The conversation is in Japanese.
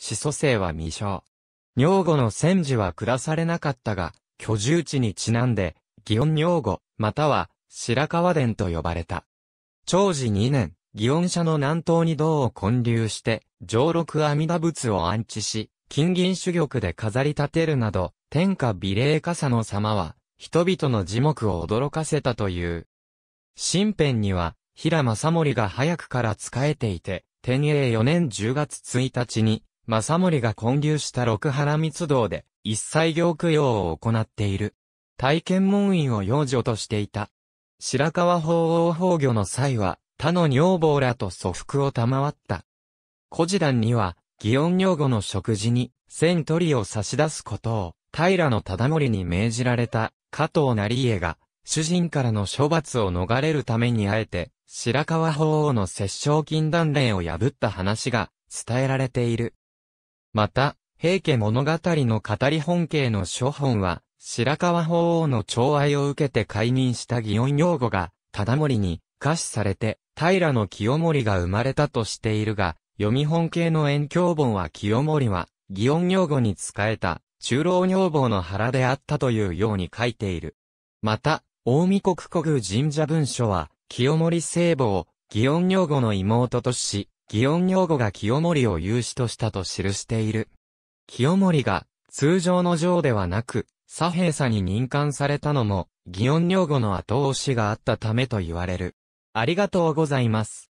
始祖姓は未生。女語の戦時は下されなかったが、居住地にちなんで、祇園女語、または、白川殿と呼ばれた。長治2年、祇園社の南東に銅を建立して、上六阿弥陀仏を安置し、金銀珠玉で飾り立てるなど、天下美麗笠の様は、人々の樹木を驚かせたという。新編には、平正盛が早くから仕えていて、天英4年10月1日に、正森が建立した六原密道で、一切行供養を行っている。体験門院を養女としていた。白川法王崩御の際は、他の女房らと祖父を賜った。古事団には、祇園女後の食事に、千鳥を差し出すことを、平の忠盛に命じられた、加藤成家が、主人からの処罰を逃れるためにあえて、白川法王の摂政禁断令を破った話が伝えられている。また、平家物語の語り本家の諸本は、白川法皇の寵愛を受けて解任した祇園用語が、忠盛に、下賜されて、平清盛が生まれたとしているが、読み本系の遠鏡本は清盛は、祇園用語に仕えた、中老女房の腹であったというように書いている。また、大見国古神社文書は、清盛聖母を、祇園女房の妹とし、祇園女語が清盛を有志としたと記している。清盛が、通常の城ではなく、左平さに任官されたのも、祇園女語の後押しがあったためと言われる。ありがとうございます。